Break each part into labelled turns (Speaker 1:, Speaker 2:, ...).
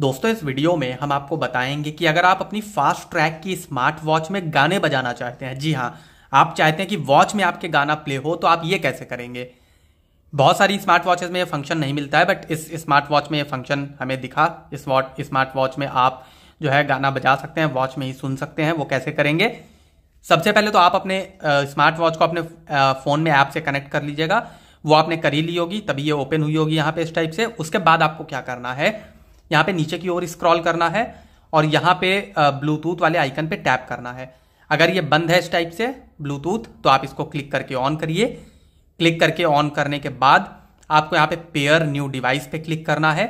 Speaker 1: दोस्तों इस वीडियो में हम आपको बताएंगे कि अगर आप अपनी फास्ट ट्रैक की स्मार्ट वॉच में गाने बजाना चाहते हैं जी हाँ आप चाहते हैं कि वॉच में आपके गाना प्ले हो तो आप ये कैसे करेंगे बहुत सारी स्मार्ट वॉचेस में ये फंक्शन नहीं मिलता है बट इस स्मार्ट वॉच में ये फंक्शन हमें दिखा इस वॉच स्मार्ट वॉच में आप जो है गाना बजा सकते हैं वॉच में ही सुन सकते हैं वो कैसे करेंगे सबसे पहले तो आप अपने स्मार्ट वॉच को अपने फ़ोन में ऐप से कनेक्ट कर लीजिएगा वो आपने कर ही ली होगी तभी ये ओपन हुई होगी यहाँ पे इस टाइप से उसके बाद आपको क्या करना है यहाँ पे नीचे की ओर स्क्रॉल करना है और यहाँ पे ब्लूटूथ वाले आइकन पे टैप करना है अगर ये बंद है इस टाइप से ब्लूटूथ तो आप इसको क्लिक करके ऑन करिए क्लिक करके ऑन करने के बाद आपको यहाँ पे पेयर न्यू डिवाइस पे क्लिक करना है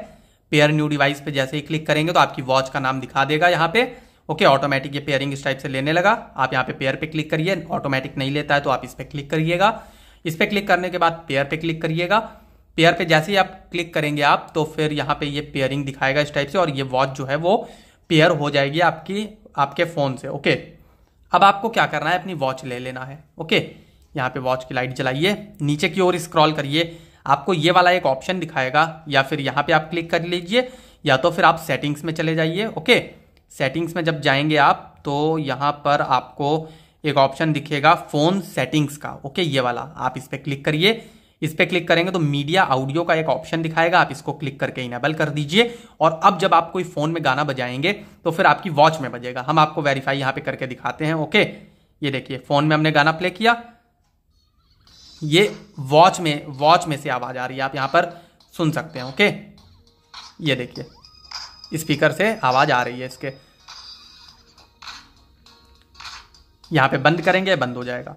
Speaker 1: पेयर न्यू डिवाइस पे जैसे ही क्लिक करेंगे तो आपकी वॉच का नाम दिखा देगा यहाँ पे ओके ऑटोमेटिक ये पेयरिंग इस टाइप से लेने लगा आप यहाँ पे पेयर पे क्लिक करिए ऑटोमेटिक नहीं लेता है तो आप इस पर क्लिक करिएगा इस पर क्लिक करने के बाद पेयर पे क्लिक करिएगा पेयर पे जैसे ही आप क्लिक करेंगे आप तो फिर यहाँ पे ये पेयरिंग दिखाएगा इस टाइप से और ये वॉच जो है वो पेयर हो जाएगी आपकी आपके फ़ोन से ओके अब आपको क्या करना है अपनी वॉच ले लेना है ओके यहाँ पे वॉच की लाइट जलाइए नीचे की ओर स्क्रॉल करिए आपको ये वाला एक ऑप्शन दिखाएगा या फिर यहाँ पे आप क्लिक कर लीजिए या तो फिर आप सेटिंग्स में चले जाइए ओके सेटिंग्स में जब जाएंगे आप तो यहाँ पर आपको एक ऑप्शन दिखेगा फ़ोन सेटिंग्स का ओके ये वाला आप इस पर क्लिक करिए इस पर क्लिक करेंगे तो मीडिया ऑडियो का एक ऑप्शन दिखाएगा आप इसको क्लिक करके इनेबल कर दीजिए और अब जब आप कोई फोन में गाना बजाएंगे तो फिर आपकी वॉच में बजेगा हम आपको वेरीफाई यहां पे करके दिखाते हैं ओके ये देखिए फोन में हमने गाना प्ले किया ये वॉच में वॉच में से आवाज़ आ रही है आप यहां पर सुन सकते हैं ओके ये देखिए स्पीकर से आवाज़ आ रही है इसके यहां पे बंद करेंगे बंद हो जाएगा